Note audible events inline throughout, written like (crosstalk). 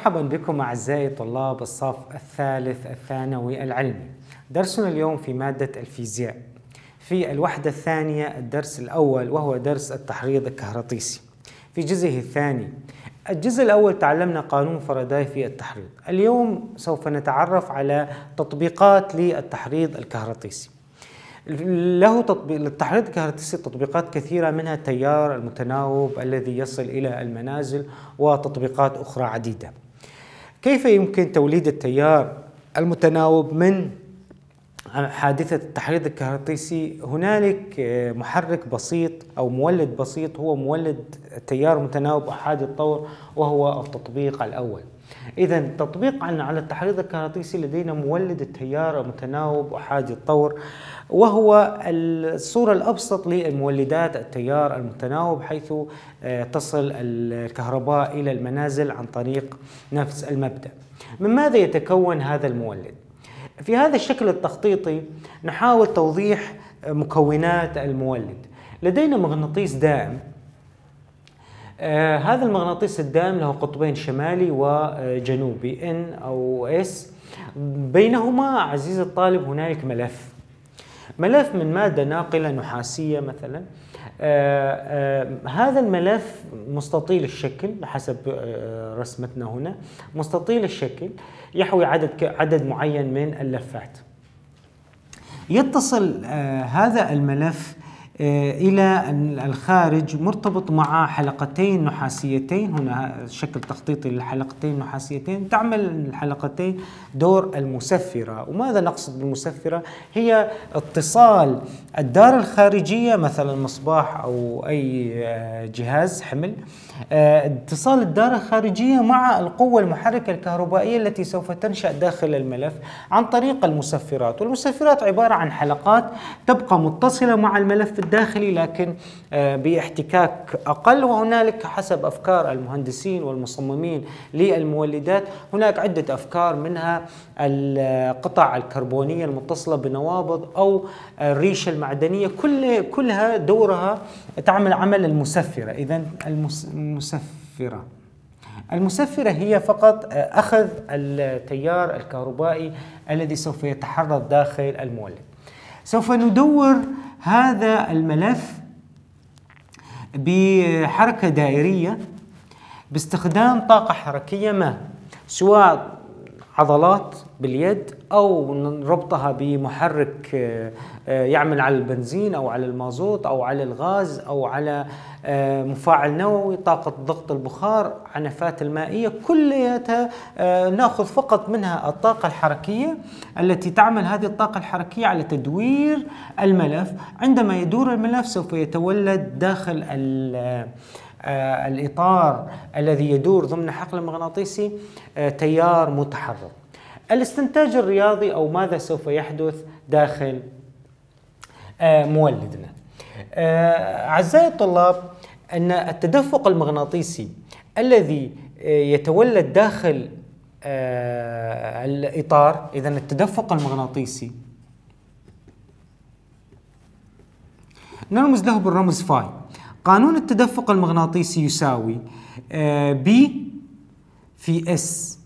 مرحبا بكم أعزائي طلاب الصف الثالث الثانوي العلمي درسنا اليوم في مادة الفيزياء في الوحدة الثانية الدرس الأول وهو درس التحريض الكهرطيسي في جزئه الثاني الجزء الأول تعلمنا قانون فاراداي في التحريض اليوم سوف نتعرف على تطبيقات للتحريض الكهرطيسي له تطبيق للتحريض الكهرطيسي تطبيقات كثيرة منها التيار المتناوب الذي يصل إلى المنازل وتطبيقات أخرى عديدة كيف يمكن توليد التيار المتناوب من حادثة التحريض الكهرطيسي هنالك آه، محرك بسيط أو مولد بسيط هو مولد تيار متناوب أحادي الطور وهو التطبيق الأول إذا تطبيق على التحريض الكهرطيسي لدينا مولد التيار متناوب أحادي الطور وهو الصورة الأبسط للمولدات التيار المتناوب حيث آه، تصل الكهرباء إلى المنازل عن طريق نفس المبدأ من ماذا يتكون هذا المولد؟ في هذا الشكل التخطيطي نحاول توضيح آه، مكونات المولد لدينا مغناطيس دائم آه هذا المغناطيس الدائم له قطبين شمالي وجنوبي آه، N أو S بينهما عزيز الطالب هنالك ملف ملف من مادة ناقلة نحاسية مثلا آه، آه، هذا الملف مستطيل الشكل حسب آه، رسمتنا هنا مستطيل الشكل يحوي عدد عدد معين من اللفات يتصل هذا الملف آه، إلى الخارج مرتبط مع حلقتين نحاسيتين هنا شكل تخطيطي للحلقتين نحاسيتين تعمل الحلقتين دور المسفرة وماذا نقصد بالمسفرة؟ هي اتصال الدار الخارجية مثلا مصباح أو أي آه، جهاز حمل آه، اتصال الدار الخارجية مع القوة المحركة الكهربائية التي سوف تنشأ داخل الملف عن طريق المسفرات والمسفرات عبارة عن حلقات تبقى متصلة مع الملف داخلي لكن آه، باحتكاك اقل وهنالك حسب افكار المهندسين والمصممين للمولدات هناك عده افكار منها القطع الكربونيه المتصله بنوابض او الريشه المعدنيه كل كلها دورها تعمل عمل المسفره اذا المسفره المسفرة هي فقط آه، أخذ التيار الكهربائي الذي سوف يتحرك داخل المولد سوف ندور هذا الملف بحركة دائرية باستخدام طاقة حركية ما سواء عضلات باليد او نربطها بمحرك آه، آه، يعمل على البنزين او على المازوت او على الغاز او على آه، مفاعل نووي طاقه ضغط البخار عنفات المائيه كلياتها ناخذ فقط منها الطاقه الحركيه التي تعمل هذه الطاقه الحركيه على تدوير الملف عندما يدور الملف سوف يتولد داخل الإطار الذي يدور ضمن حقل مغناطيسي تيار متحرك الاستنتاج الرياضي أو ماذا سوف يحدث داخل آه، مولدنا آه، أعزائي الطلاب أن التدفق المغناطيسي الذي آه، يتولد داخل الإطار إذا التدفق المغناطيسي نرمز له بالرمز فاي قانون التدفق المغناطيسي يساوي بي في اس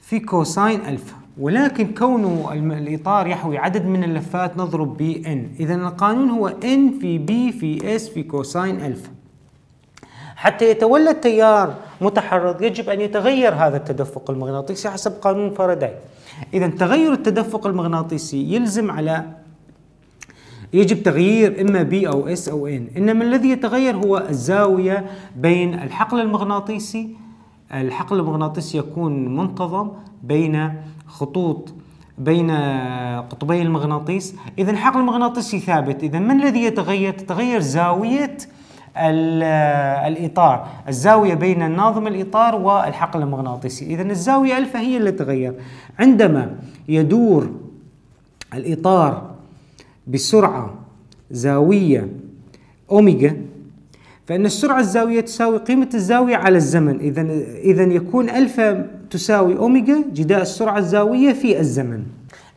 في كوساين الفا ولكن كونه الاطار يحوي عدد من اللفات نضرب ب ان اذا القانون هو ان في بي في اس في كوساين الفا حتى يتولى التيار متحرك يجب ان يتغير هذا التدفق المغناطيسي حسب قانون فاراداي اذا تغير التدفق المغناطيسي يلزم على يجب تغيير اما بي او اس او ان انما الذي يتغير هو الزاويه بين الحقل المغناطيسي الحقل المغناطيسي يكون منتظم بين خطوط بين قطبي المغناطيس اذا الحقل المغناطيسي ثابت اذا ما الذي يتغير تتغير زاويه الاطار الزاويه بين الناظم الاطار والحقل المغناطيسي اذا الزاويه الفا هي اللي تتغير عندما يدور الاطار بسرعه زاويه اوميجا فان السرعه الزاويه تساوي قيمه الزاويه على الزمن اذا اذا يكون الفا تساوي أوميجا جداء السرعة الزاوية في الزمن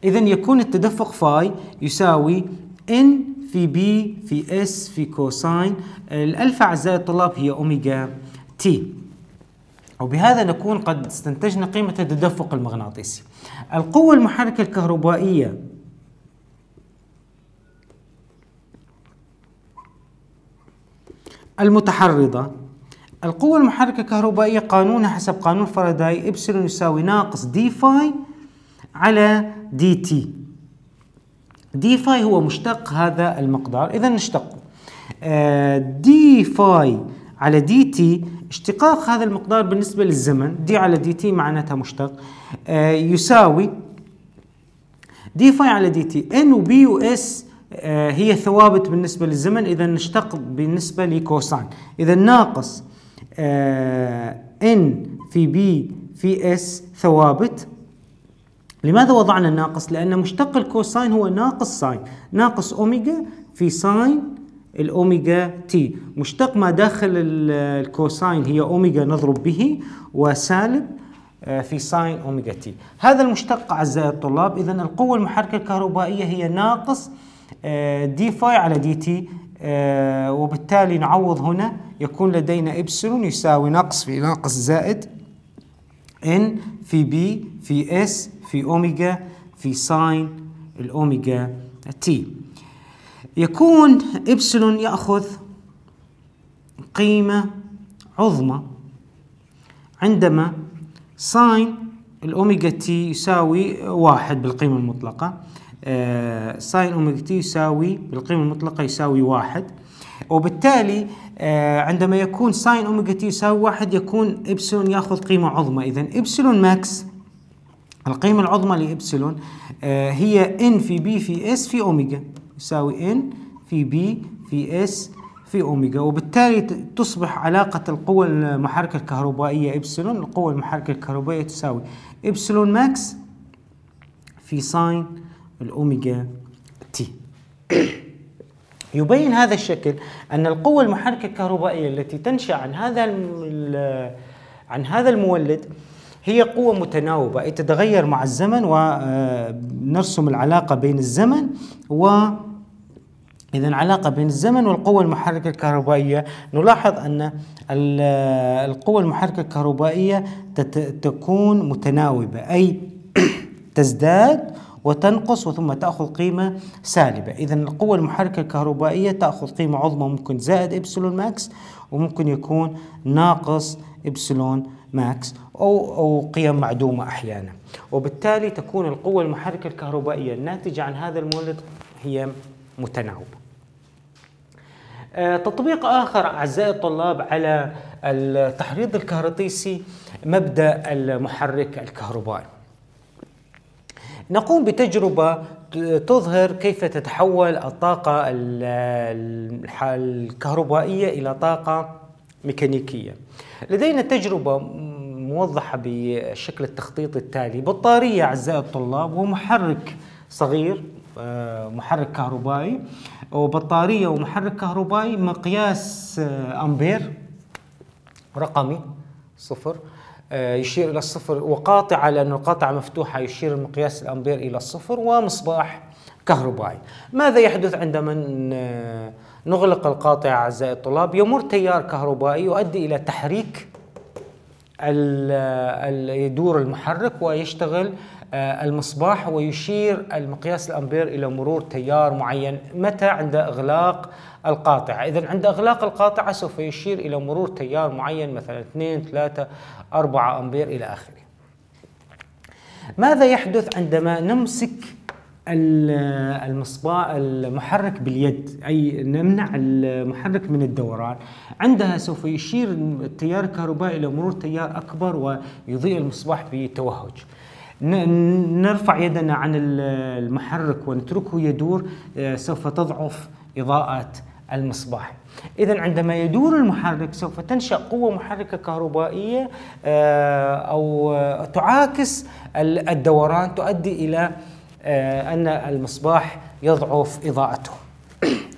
إذا يكون التدفق فاي يساوي N في بي في اس في كوساين الألفة أعزائي الطلاب هي أوميجا تي وبهذا نكون قد استنتجنا قيمة التدفق المغناطيسي القوة المحركة الكهربائية المتحرضة القوة المحركة الكهربائية قانونها حسب قانون فاراداي إبسلون يساوي ناقص دي فاي على دي تي دي فاي هو مشتق هذا المقدار إذا نشتقه آه، دي فاي على دي تي اشتقاق هذا المقدار بالنسبة للزمن دي على دي تي معناتها مشتق آه، يساوي دي فاي على دي تي ان وبي واس هي ثوابت بالنسبة للزمن إذا نشتق بالنسبة لكوساين إذا ناقص ان آه، في بي في اس ثوابت لماذا وضعنا الناقص؟ لأن مشتق الكوساين هو ناقص ساين ناقص أوميجا في ساين الأوميجا تي مشتق ما داخل الكوساين هي أوميجا نضرب به وسالب آه، في ساين أوميجا تي هذا المشتق أعزائي الطلاب إذا القوة المحركة الكهربائية هي ناقص دي آه، فاي على دي تي آه، وبالتالي نعوض هنا يكون لدينا إبسلون يساوي نقص في ناقص زائد إن في بي في إس في أوميجا في ساين الأوميجا تي يكون إبسلون يأخذ قيمة عظمى عندما ساين الأوميجا تي يساوي واحد بالقيمة المطلقة آه، ساين اوميجا تي يساوي بالقيمه المطلقه يساوي واحد وبالتالي آه، عندما يكون ساين اوميجا تي يساوي واحد يكون ابسلون ياخذ قيمه عظمى اذا ابسلون ماكس القيمه العظمى لابسلون آه، هي ان في بي في اس في اوميجا يساوي ان في بي في اس في اوميجا وبالتالي تصبح علاقة القوة المحركة الكهربائية ابسلون القوة المحركة الكهربائية تساوي ابسلون ماكس في ساين الأوميجا تي يبين هذا الشكل أن القوة المحركة الكهربائية التي تنشأ عن هذا عن هذا المولد هي قوة متناوبة أي تتغير مع الزمن ونرسم آه، العلاقة بين الزمن و إذا علاقة بين الزمن والقوة المحركة الكهربائية نلاحظ أن آه، القوة المحركة الكهربائية تكون متناوبة أي (coughs) تزداد وتنقص وثم تأخذ قيمة سالبة إذا القوة المحركة الكهربائية تأخذ قيمة عظمى ممكن زائد إبسلون ماكس وممكن يكون ناقص إبسلون ماكس أو أو قيم معدومة أحيانا وبالتالي تكون القوة المحركة الكهربائية الناتجة عن هذا المولد هي متناوبة آه، تطبيق آخر أعزائي الطلاب على التحريض الكهرطيسي مبدأ المحرك الكهربائي نقوم بتجربة تظهر كيف تتحول الطاقة الكهربائية إلى طاقة ميكانيكية لدينا تجربة موضحة بشكل التخطيط التالي بطارية أعزائي الطلاب ومحرك صغير آه، محرك كهربائي وبطارية ومحرك كهربائي مقياس آه، أمبير رقمي صفر آه، يشير إلى الصفر وقاطعة لأن القاطعة مفتوحة يشير المقياس الأمبير إلى الصفر ومصباح كهربائي ماذا يحدث عندما آه، نغلق القاطعة أعزائي الطلاب يمر تيار كهربائي يؤدي إلى تحريك آه، يدور المحرك ويشتغل آه، المصباح ويشير المقياس الامبير الى مرور تيار معين متى عند اغلاق القاطعه، اذا عند اغلاق القاطعه سوف يشير الى مرور تيار معين مثلا 2 3 4 امبير الى اخره. ماذا يحدث عندما نمسك المصباح المحرك باليد اي نمنع المحرك من الدوران عندها سوف يشير التيار الكهربائي الى مرور تيار اكبر ويضيء المصباح بتوهج نرفع يدنا عن المحرك ونتركه يدور آه، سوف تضعف إضاءة المصباح إذا عندما يدور المحرك سوف تنشأ قوة محركة كهربائية آه، أو تعاكس الدوران تؤدي إلى آه، أن المصباح يضعف إضاءته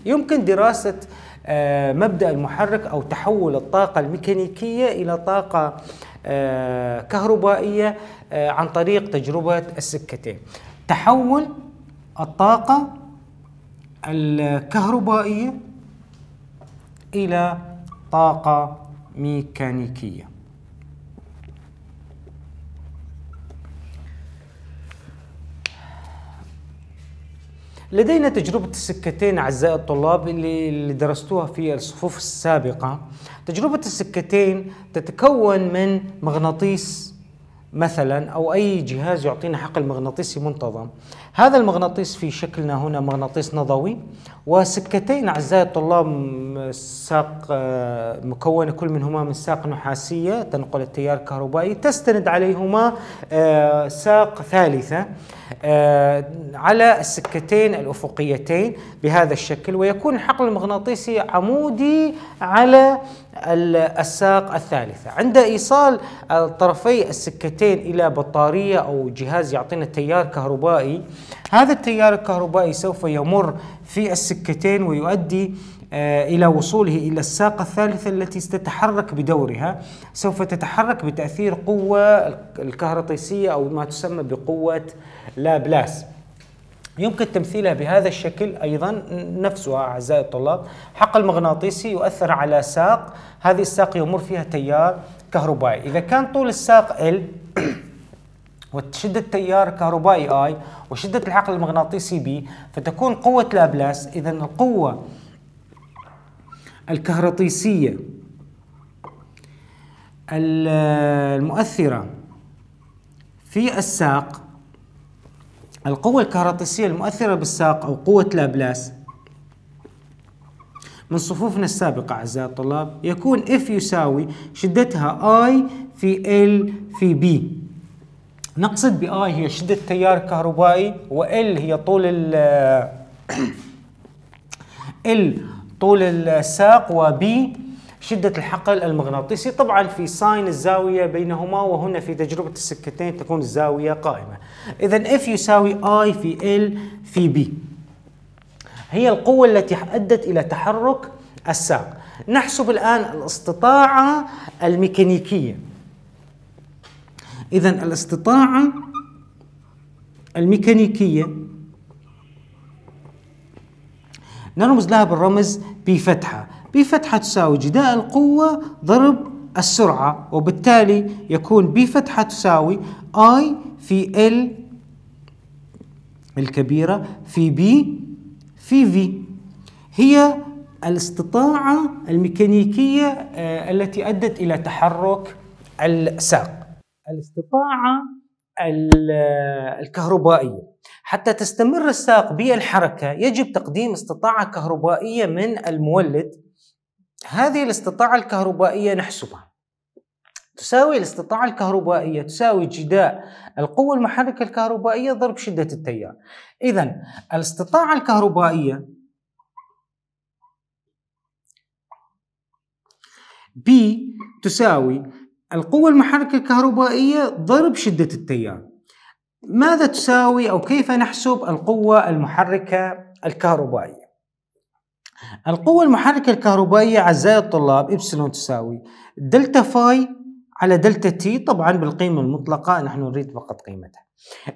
يمكن دراسة آه، مبدا المحرك او تحول الطاقه الميكانيكيه الى طاقه آه، كهربائيه آه، عن طريق تجربه السكتين تحول الطاقه الكهربائيه الى طاقه ميكانيكيه لدينا تجربة السكتين أعزائي الطلاب اللي, اللي درستوها في الصفوف السابقة تجربة السكتين تتكون من مغناطيس مثلا أو أي جهاز يعطينا حقل مغناطيسي منتظم هذا المغناطيس في شكلنا هنا مغناطيس نظوي وسكتين أعزائي الطلاب ساق آه، مكونة كل منهما من ساق نحاسية تنقل التيار الكهربائي تستند عليهما آه، ساق ثالثة آه، على السكتين الأفقيتين بهذا الشكل ويكون الحقل المغناطيسي عمودي على الساق الثالثة عند إيصال طرفي السكتين إلى بطارية أو جهاز يعطينا تيار كهربائي هذا التيار الكهربائي سوف يمر في السكتين ويؤدي آه، إلى وصوله إلى الساقة الثالثة التي ستتحرك بدورها سوف تتحرك بتأثير قوة الكهرطيسية أو ما تسمى بقوة لابلاس يمكن تمثيلها بهذا الشكل ايضا نفسها اعزائي الطلاب حقل مغناطيسي يؤثر على ساق هذه الساق يمر فيها تيار كهربائي اذا كان طول الساق ال وشدة التيار الكهربائي اي وشدة الحقل المغناطيسي بي فتكون قوة لابلاس اذا القوة الكهرطيسية المؤثرة في الساق القوة الكهرطيسية المؤثرة بالساق أو قوة لابلاس من صفوفنا السابقة أعزائي الطلاب يكون F يساوي شدتها I في L في B نقصد بآي هي شدة الكهربائي و وال هي طول ال ال آه، طول الساق وبي شدة الحقل المغناطيسي طبعا في ساين الزاوية بينهما وهنا في تجربة السكتين تكون الزاوية قائمة إذا F يساوي I في L في B هي القوة التي أدت إلى تحرك الساق نحسب الآن الاستطاعة الميكانيكية إذا الاستطاعة الميكانيكية نرمز لها بالرمز بفتحة بفتحة تساوي جداء القوة ضرب السرعة وبالتالي يكون بفتحة تساوي I في L الكبيرة في B في V هي الاستطاعة الميكانيكية آه، التي أدت إلى تحرك الساق الاستطاعه الكهربائيه حتى تستمر الساق بالحركه يجب تقديم استطاعه كهربائيه من المولد هذه الاستطاعه الكهربائيه نحسبها تساوي الاستطاعة الكهربائية تساوي جداء القوة المحركة الكهربائية ضرب شدة التيار إذا الاستطاعة الكهربائية بي تساوي القوة المحركة الكهربائية ضرب شدة التيار ماذا تساوي أو كيف نحسب القوة المحركة الكهربائية القوة المحركة الكهربائية أعزائي الطلاب إبسلون تساوي دلتا فاي على دلتا تي طبعا بالقيمة المطلقة نحن نريد فقط قيمتها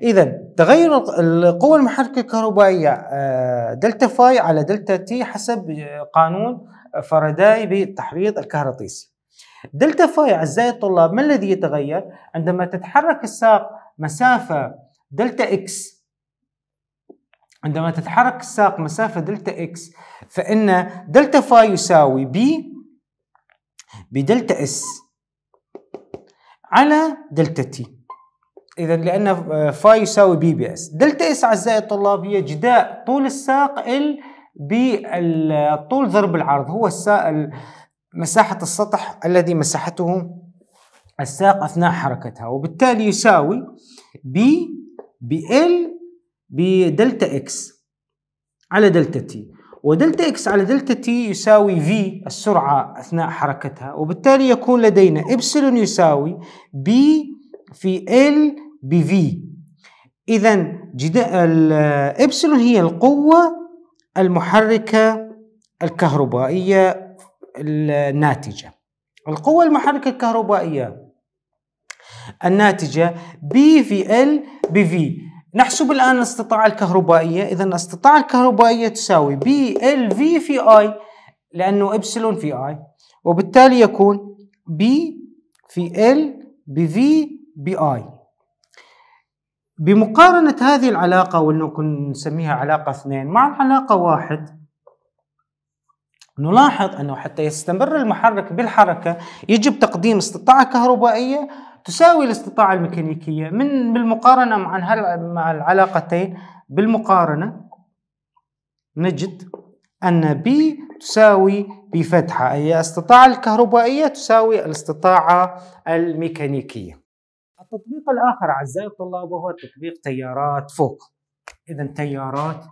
إذا تغير القوة المحركة الكهربائية آه، دلتا فاي على دلتا تي حسب قانون فاراداي بالتحريض الكهرطيسي دلتا فاي أعزائي الطلاب ما الذي يتغير؟ عندما تتحرك الساق مسافة دلتا إكس عندما تتحرك الساق مسافة دلتا إكس فإن دلتا فاي يساوي بي بدلتا اس على دلتا تي اذا لان فاي يساوي بي بي اس دلتا اس اعزائي الطلاب هي جداء طول الساق ال بالطول ضرب العرض هو السا مساحة السطح الذي مسحته الساق أثناء حركتها وبالتالي يساوي B بال بدلتا اكس على دلتا تي ودلتا اكس على دلتا تي يساوي في السرعة أثناء حركتها وبالتالي يكون لدينا إبسلون يساوي B في ال بفي إذا الإبسلون هي القوة المحركة الكهربائية الناتجة القوة المحركة الكهربائية الناتجة بي في ال بفي نحسب الآن الاستطاعة الكهربائية إذا الاستطاعة الكهربائية تساوي بي ال في في I لأنه إبسلون في I وبالتالي يكون بي في ال بفي بآي بمقارنة هذه العلاقة ولنكن نسميها علاقة اثنين مع العلاقة واحد نلاحظ أنه حتى يستمر المحرك بالحركة يجب تقديم استطاعة كهربائية تساوي الاستطاعة الميكانيكية من بالمقارنة مع مع العلاقتين بالمقارنة نجد أن B تساوي بفتحة فتحة أي استطاعة الكهربائية تساوي الاستطاعة الميكانيكية التطبيق الآخر أعزائي الطلاب وهو تطبيق تيارات فوق إذا تيارات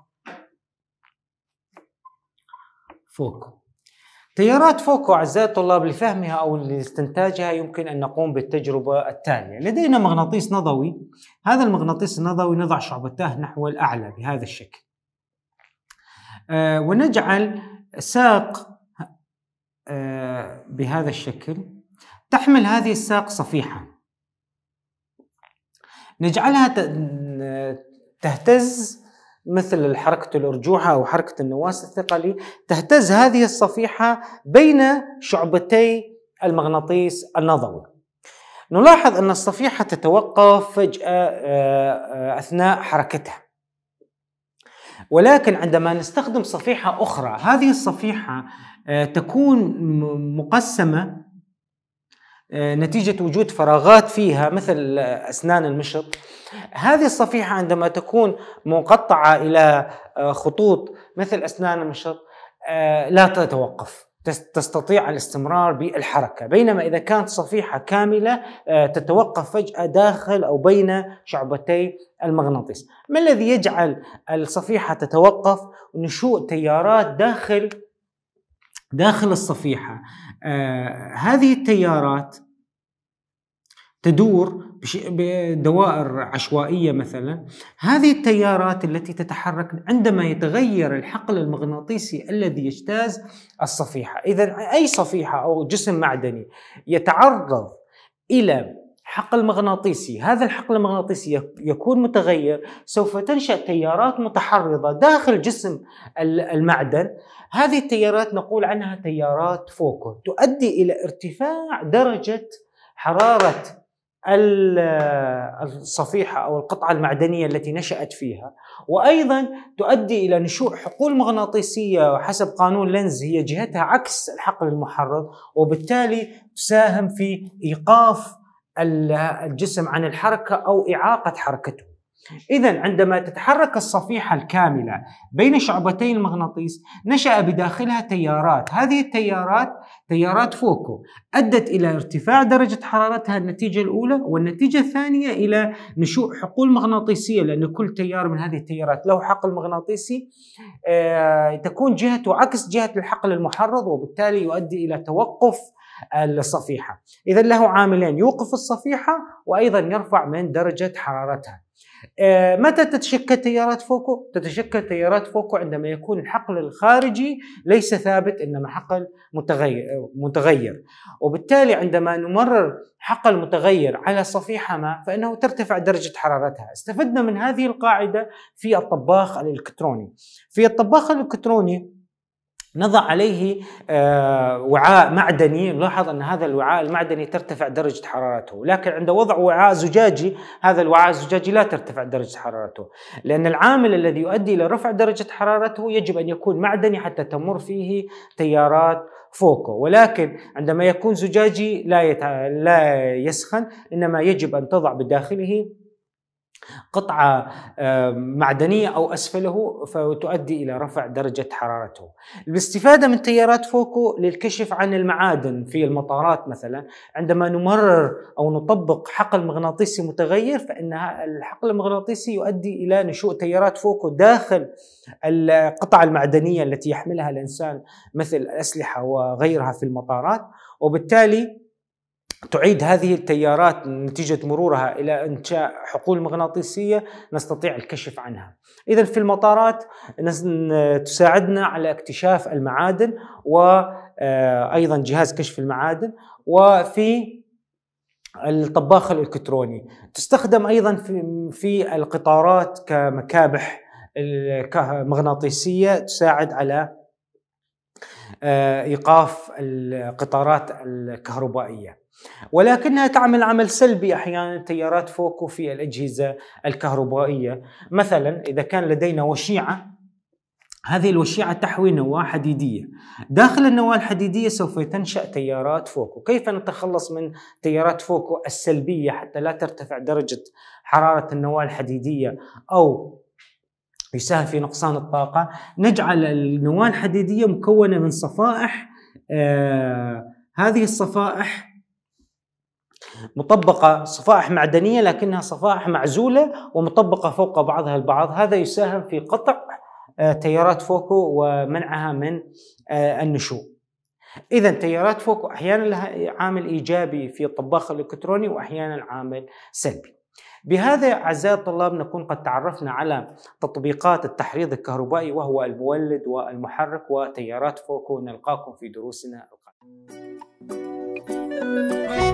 فوكو تيارات فوكو أعزائي الطلاب لفهمها أو لاستنتاجها يمكن أن نقوم بالتجربة التالية لدينا مغناطيس نضوي هذا المغناطيس النضوي نضع شعبتاه نحو الأعلى بهذا الشكل آه، ونجعل ساق آه، بهذا الشكل تحمل هذه الساق صفيحة نجعلها تهتز مثل حركة الأرجوحة أو حركة النواس الثقلي تهتز هذه الصفيحة بين شعبتي المغناطيس النظوي نلاحظ أن الصفيحة تتوقف فجأة آه، آه، أثناء حركتها ولكن عندما نستخدم صفيحة أخرى هذه الصفيحة آه، تكون مقسمة آه، نتيجة وجود فراغات فيها مثل أسنان المشط هذه الصفيحة عندما تكون مقطعة إلى آه، خطوط مثل أسنان المشط آه، لا تتوقف تستطيع الاستمرار بالحركة بينما إذا كانت صفيحة كاملة تتوقف فجأة داخل أو بين شعبتي المغناطيس ما الذي يجعل الصفيحة تتوقف نشوء تيارات داخل داخل الصفيحه آه، هذه التيارات تدور بدوائر عشوائيه مثلا هذه التيارات التي تتحرك عندما يتغير الحقل المغناطيسي الذي يجتاز الصفيحه اذا اي صفيحه او جسم معدني يتعرض الى حقل مغناطيسي هذا الحقل المغناطيسي يكون متغير سوف تنشأ تيارات متحرضة داخل جسم المعدن هذه التيارات نقول عنها تيارات فوكو تؤدي إلى ارتفاع درجة حرارة الصفيحة أو القطعة المعدنية التي نشأت فيها وأيضا تؤدي إلى نشوء حقول مغناطيسية وحسب قانون لينز هي جهتها عكس الحقل المحرض وبالتالي تساهم في إيقاف الجسم عن الحركه او اعاقه حركته. اذا عندما تتحرك الصفيحه الكامله بين شعبتي المغناطيس نشا بداخلها تيارات، هذه التيارات تيارات فوكو ادت الى ارتفاع درجه حرارتها النتيجه الاولى والنتيجه الثانيه الى نشوء حقول مغناطيسيه لان كل تيار من هذه التيارات له حقل مغناطيسي آه، تكون جهته عكس جهه الحقل المحرض وبالتالي يؤدي الى توقف الصفيحه اذا له عاملين يوقف الصفيحه وايضا يرفع من درجه حرارتها آه، متى تتشكل تيارات فوكو؟ تتشكل تيارات فوكو عندما يكون الحقل الخارجي ليس ثابت انما حقل متغير متغير وبالتالي عندما نمرر حقل متغير على صفيحه ما فانه ترتفع درجه حرارتها، استفدنا من هذه القاعده في الطباخ الالكتروني. في الطباخ الالكتروني نضع عليه آه، وعاء معدني نلاحظ أن هذا الوعاء المعدني ترتفع درجة حرارته لكن عند وضع وعاء زجاجي هذا الوعاء الزجاجي لا ترتفع درجة حرارته لأن العامل الذي يؤدي إلى رفع درجة حرارته يجب أن يكون معدني حتى تمر فيه تيارات فوقه ولكن عندما يكون زجاجي لا, يت... لا يسخن إنما يجب أن تضع بداخله قطعة آه، معدنية أو أسفله فتؤدي إلى رفع درجة حرارته الاستفادة من تيارات فوكو للكشف عن المعادن في المطارات مثلا عندما نمرر أو نطبق حقل مغناطيسي متغير فإن الحقل المغناطيسي يؤدي إلى نشوء تيارات فوكو داخل القطع المعدنية التي يحملها الإنسان مثل الأسلحة وغيرها في المطارات وبالتالي تعيد هذه التيارات نتيجة مرورها إلى إنشاء حقول مغناطيسية نستطيع الكشف عنها إذا في المطارات تساعدنا على اكتشاف المعادن وأيضا آه، جهاز كشف المعادن وفي الطباخ الإلكتروني تستخدم أيضا في القطارات كمكابح مغناطيسية تساعد على آه، ايقاف القطارات الكهربائيه ولكنها تعمل عمل سلبي احيانا تيارات فوكو في الاجهزه الكهربائيه مثلا اذا كان لدينا وشيعه هذه الوشيعة تحوي نواة حديدية داخل النواة الحديدية سوف تنشأ تيارات فوكو كيف نتخلص من تيارات فوكو السلبية حتى لا ترتفع درجة حرارة النواة الحديدية أو يساهم في نقصان الطاقة نجعل النواة الحديدية مكونة من صفائح آه هذه الصفائح مطبقة صفائح معدنية لكنها صفائح معزولة ومطبقة فوق بعضها البعض هذا يساهم في قطع آه، تيارات فوكو ومنعها من آه، النشوء اذا تيارات فوكو احيانا لها عامل ايجابي في الطباخ الالكتروني واحيانا عامل سلبي بهذا اعزائي الطلاب نكون قد تعرفنا على تطبيقات التحريض الكهربائي وهو المولد والمحرك وتيارات فوكو نلقاكم في دروسنا القادمه